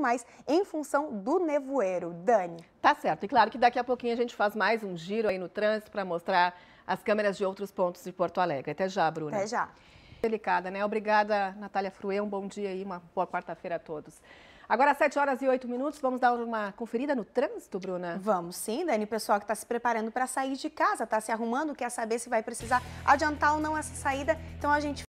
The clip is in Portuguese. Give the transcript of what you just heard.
mais em função do nevoeiro. Dani. Tá certo. E claro que daqui a pouquinho a gente faz mais um giro aí no trânsito para mostrar as câmeras de outros pontos de Porto Alegre. Até já, Bruna. Até já. Delicada, né? Obrigada, Natália Fruê. Um bom dia aí, uma boa quarta-feira a todos. Agora, 7 horas e 8 minutos, vamos dar uma conferida no trânsito, Bruna? Vamos sim, Dani. O pessoal que está se preparando para sair de casa, está se arrumando, quer saber se vai precisar adiantar ou não essa saída. Então, a gente